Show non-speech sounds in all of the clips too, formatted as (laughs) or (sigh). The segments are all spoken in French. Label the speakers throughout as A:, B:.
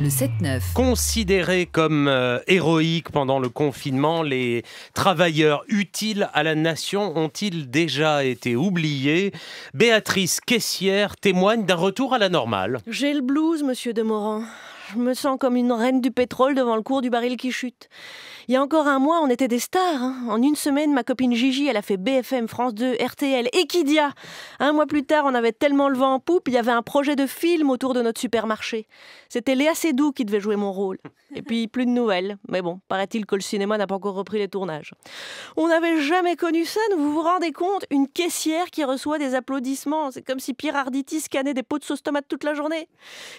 A: Le Considérés comme euh, héroïques pendant le confinement, les travailleurs utiles à la nation ont-ils déjà été oubliés Béatrice Caissière témoigne d'un retour à la normale.
B: J'ai le blues, monsieur Demorand. Je me sens comme une reine du pétrole devant le cours du baril qui chute. Il y a encore un mois, on était des stars. Hein. En une semaine, ma copine Gigi, elle a fait BFM, France 2, RTL, Equidia. Un mois plus tard, on avait tellement le vent en poupe, il y avait un projet de film autour de notre supermarché. C'était Léa Seydoux qui devait jouer mon rôle. Et puis, plus de nouvelles. Mais bon, paraît-il que le cinéma n'a pas encore repris les tournages. On n'avait jamais connu ça, vous vous rendez compte Une caissière qui reçoit des applaudissements. C'est comme si Pierre Arditi scannait des pots de sauce tomate toute la journée.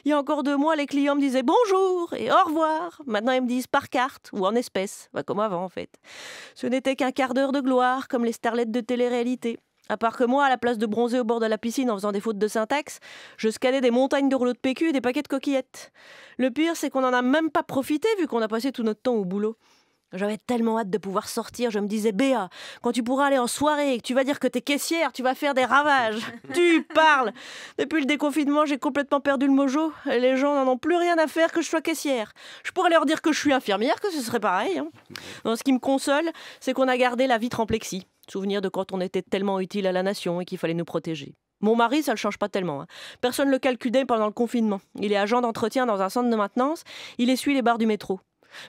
B: Il y a encore deux mois, les clients me disaient bonjour et au revoir. Maintenant, ils me disent par carte ou en espèces, comme avant en fait. Ce n'était qu'un quart d'heure de gloire, comme les starlettes de télé-réalité. À part que moi, à la place de bronzer au bord de la piscine en faisant des fautes de syntaxe, je scannais des montagnes de rouleaux de PQ et des paquets de coquillettes. Le pire, c'est qu'on n'en a même pas profité vu qu'on a passé tout notre temps au boulot. J'avais tellement hâte de pouvoir sortir, je me disais, Béa, quand tu pourras aller en soirée que tu vas dire que t'es caissière, tu vas faire des ravages. (laughs) tu parles Depuis le déconfinement, j'ai complètement perdu le mojo. Et les gens n'en ont plus rien à faire que je sois caissière. Je pourrais leur dire que je suis infirmière, que ce serait pareil. Hein. ce qui me console, c'est qu'on a gardé la vitre en plexi. Souvenir de quand on était tellement utile à la nation et qu'il fallait nous protéger. Mon mari, ça le change pas tellement. Hein. Personne ne le calculait pendant le confinement. Il est agent d'entretien dans un centre de maintenance. Il essuie les barres du métro.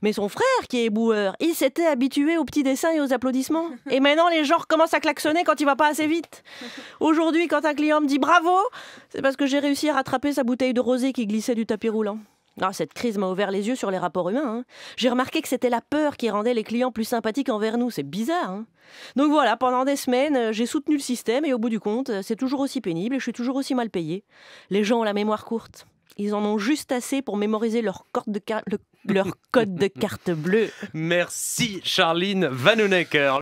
B: Mais son frère, qui est boueur, il s'était habitué aux petits dessins et aux applaudissements. Et (laughs) maintenant, les gens commencent à klaxonner quand il va pas assez vite. Aujourd'hui, quand un client me dit bravo, c'est parce que j'ai réussi à rattraper sa bouteille de rosée qui glissait du tapis roulant. Ah, cette crise m'a ouvert les yeux sur les rapports humains. Hein. J'ai remarqué que c'était la peur qui rendait les clients plus sympathiques envers nous. C'est bizarre. Hein. Donc voilà, pendant des semaines, euh, j'ai soutenu le système et au bout du compte, euh, c'est toujours aussi pénible et je suis toujours aussi mal payée. Les gens ont la mémoire courte. Ils en ont juste assez pour mémoriser leur, leur code de carte bleue.
A: (laughs) Merci Charline Vanhoenacker.